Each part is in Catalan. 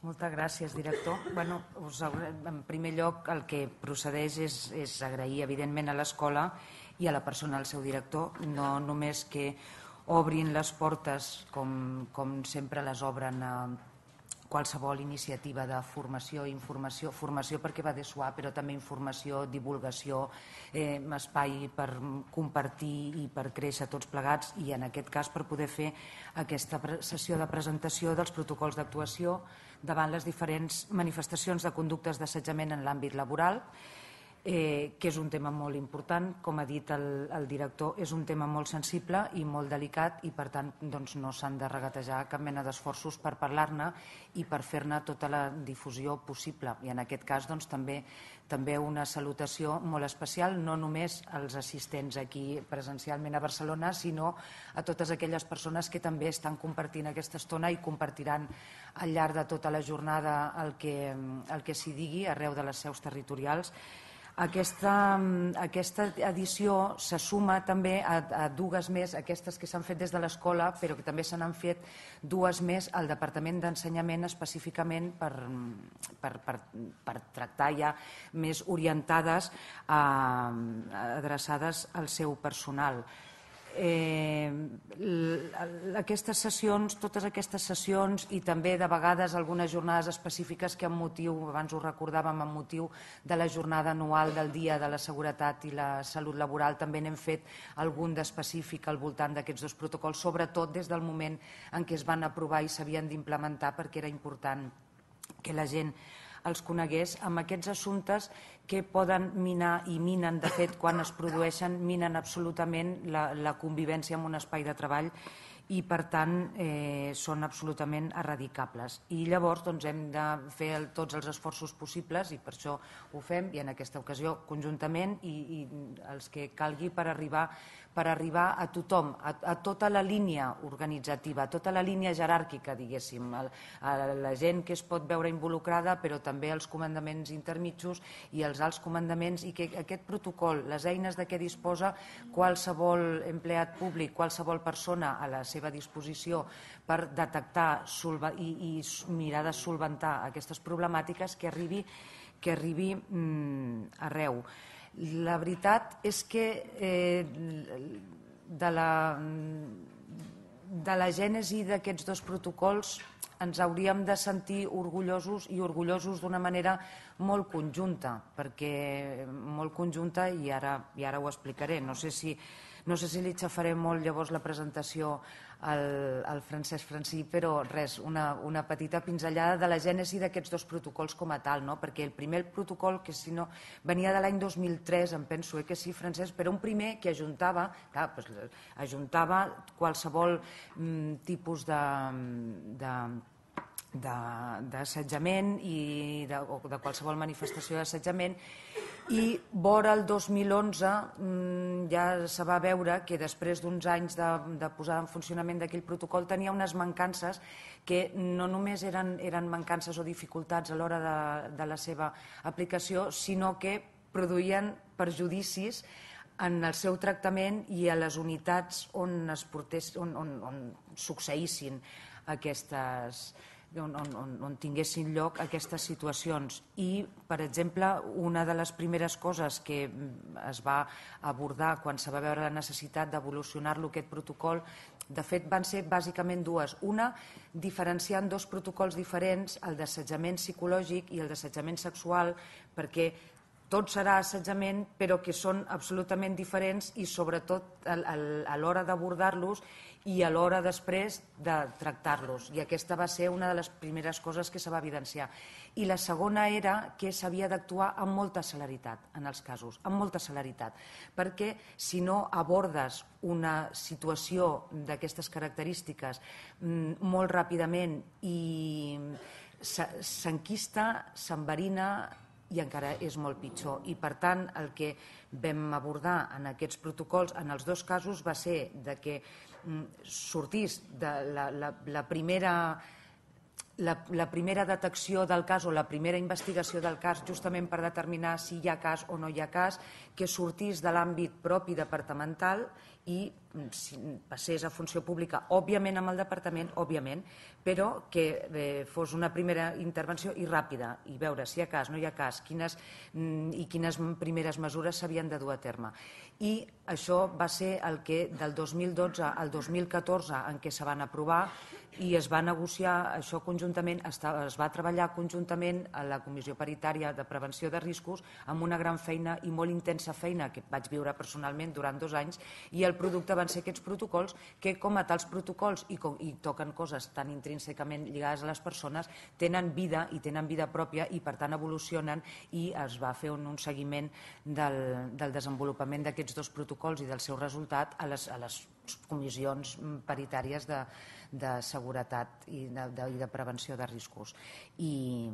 Moltes gràcies, director. Bueno, us, en primer lloc, el que procedeix és, és agrair, evidentment, a l'escola i a la persona, al seu director, no només que obrin les portes com, com sempre les obren a, qualsevol iniciativa de formació, informació, formació perquè va de suar, però també informació, divulgació, eh, espai per compartir i per créixer tots plegats i en aquest cas per poder fer aquesta sessió de presentació dels protocols d'actuació davant les diferents manifestacions de conductes d'assetjament en l'àmbit laboral eh, que és un tema molt important, com ha dit el, el director, és un tema molt sensible i molt delicat i per tant doncs, no s'han de regatejar cap mena d'esforços per parlar-ne i per fer-ne tota la difusió possible. I en aquest cas doncs, també, també una salutació molt especial, no només als assistents aquí presencialment a Barcelona, sinó a totes aquelles persones que també estan compartint aquesta estona i compartiran al llarg de tota la jornada el que, el que s'hi digui arreu de les seus territorials aquesta, mm, aquesta edició se suma també a, a dues més, aquestes que s'han fet des de l'escola, però que també se n'han fet dues més al Departament d'Ensenyament específicament per, mm, per, per, per tractar ja més orientades, a, adreçades al seu personal. Eh, aquestes sessions, totes aquestes sessions i també de vegades algunes jornades específiques que amb motiu, abans ho recordàvem, amb motiu de la jornada anual del Dia de la Seguretat i la Salut Laboral, també n'hem fet algun d'específic al voltant d'aquests dos protocols, sobretot des del moment en què es van aprovar i s'havien d'implementar perquè era important que la gent els conegués amb aquests assumptes que poden minar i minen, de fet, quan es produeixen, minen absolutament la, la convivència en un espai de treball i, per tant, eh, són absolutament erradicables. I llavors doncs, hem de fer el, tots els esforços possibles i per això ho fem i en aquesta ocasió conjuntament i, i els que calgui per arribar, per arribar a tothom, a, a tota la línia organitzativa, a tota la línia jeràrquica, diguéssim, a, a la gent que es pot veure involucrada, però també els comandaments intermitjos i els alts comandaments i que aquest protocol, les eines de què disposa qualsevol empleat públic, qualsevol persona a la seva seva disposició per detectar i, i mirar de solventar aquestes problemàtiques que arribi, que arribi mm, arreu. La veritat és que eh, de, la, mm, de la gènesi d'aquests dos protocols ens hauríem de sentir orgullosos i orgullosos d'una manera molt conjunta, perquè molt conjunta, i ara, i ara ho explicaré, no sé si no sé si li xafaré molt llavors la presentació al, al Francesc Francí, però res, una, una petita pinzellada de la gènesi d'aquests dos protocols com a tal, no? perquè el primer protocol, que si no, venia de l'any 2003, em penso eh, que sí, Francesc, però un primer que ajuntava, clar, pues, ajuntava qualsevol mm, tipus de, de d'assetjament i de, o de qualsevol manifestació d'assetjament i vora el 2011 mm, ja se va veure que després d'uns anys de, de posar en funcionament d'aquell protocol tenia unes mancances que no només eren, eren mancances o dificultats a l'hora de, de la seva aplicació, sinó que produïen perjudicis en el seu tractament i a les unitats on, es portés, on, on, on succeïssin aquestes, on, on, on tinguessin lloc aquestes situacions. I, per exemple, una de les primeres coses que mm, es va abordar quan se va veure la necessitat d'evolucionar-lo aquest protocol, de fet, van ser bàsicament dues. Una, diferenciant dos protocols diferents, el d'assetjament psicològic i el d'assetjament sexual, perquè tot serà assetjament, però que són absolutament diferents i sobretot a l'hora d'abordar-los i a l'hora després de tractar-los. I aquesta va ser una de les primeres coses que se va evidenciar. I la segona era que s'havia d'actuar amb molta celeritat en els casos, amb molta celeritat, perquè si no abordes una situació d'aquestes característiques mm, molt ràpidament i s'enquista, s'enverina, i encara és molt pitjor. I, per tant, el que vam abordar en aquests protocols, en els dos casos, va ser de que mm, sortís de la, la, la primera la, la primera detecció del cas o la primera investigació del cas justament per determinar si hi ha cas o no hi ha cas, que sortís de l'àmbit propi departamental i si passés a funció pública, òbviament amb el departament, òbviament, però que eh, fos una primera intervenció i ràpida i veure si hi ha cas, no hi ha cas, quines, mm, i quines primeres mesures s'havien de dur a terme. I això va ser el que del 2012 al 2014 en què se van aprovar i es va negociar això conjuntament, es va treballar conjuntament a la Comissió Paritària de Prevenció de Riscos amb una gran feina i molt intensa feina que vaig viure personalment durant dos anys i el producte van ser aquests protocols que, com a tals protocols, i, com, i toquen coses tan intrínsecament lligades a les persones, tenen vida i tenen vida pròpia i, per tant, evolucionen i es va fer un, un seguiment del, del desenvolupament d'aquests dos protocols i del seu resultat a les, a les comissions paritàries de, de seguretat i de, de, i de prevenció de riscos i,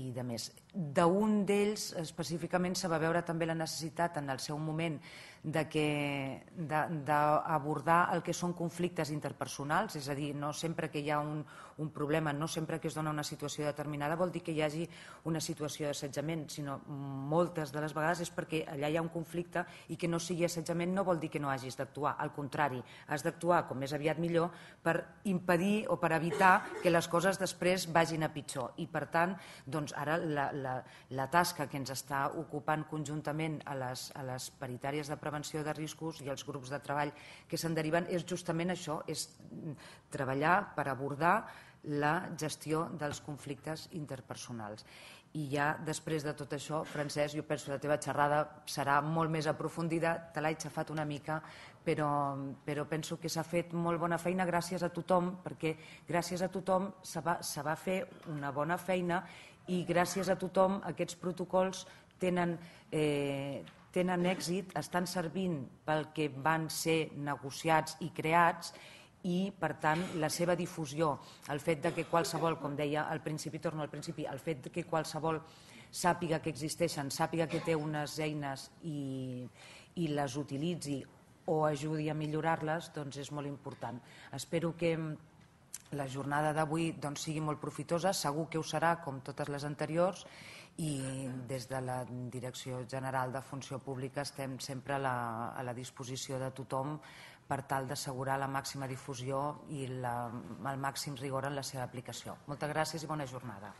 i de més. D'un d'ells específicament se va veure també la necessitat en el seu moment d'abordar el que són conflictes interpersonals, és a dir, no sempre que hi ha un, un problema, no sempre que es dona una situació determinada vol dir que hi hagi una situació d'assetjament, sinó moltes de les vegades és perquè allà hi ha un conflicte i que no sigui assetjament no vol dir que no hagis d'actuar, al contrari, has d'actuar com més aviat millor per impedir o per evitar que les coses després vagin a pitjor. I per tant, doncs ara la, la, la tasca que ens està ocupant conjuntament a les, a les paritàries de prevenció de riscos i els grups de treball que se'n deriven és justament això, és treballar per abordar la gestió dels conflictes interpersonals. I ja després de tot això, Francesc, jo penso que la teva xerrada serà molt més aprofundida, te l'he aixafat una mica, però, però penso que s'ha fet molt bona feina gràcies a tothom, perquè gràcies a tothom se va, se va fer una bona feina i gràcies a tothom aquests protocols tenen, eh, tenen èxit, estan servint pel que van ser negociats i creats i, per tant, la seva difusió, el fet de que qualsevol, com deia al principi, torno al principi, el fet que qualsevol sàpiga que existeixen, sàpiga que té unes eines i, i les utilitzi o ajudi a millorar-les, doncs és molt important. Espero que mm, la jornada d'avui doncs, sigui molt profitosa, segur que ho serà com totes les anteriors i des de la Direcció General de Funció Pública estem sempre a la, a la disposició de tothom per tal d'assegurar la màxima difusió i la, el màxim rigor en la seva aplicació. Moltes gràcies i bona jornada.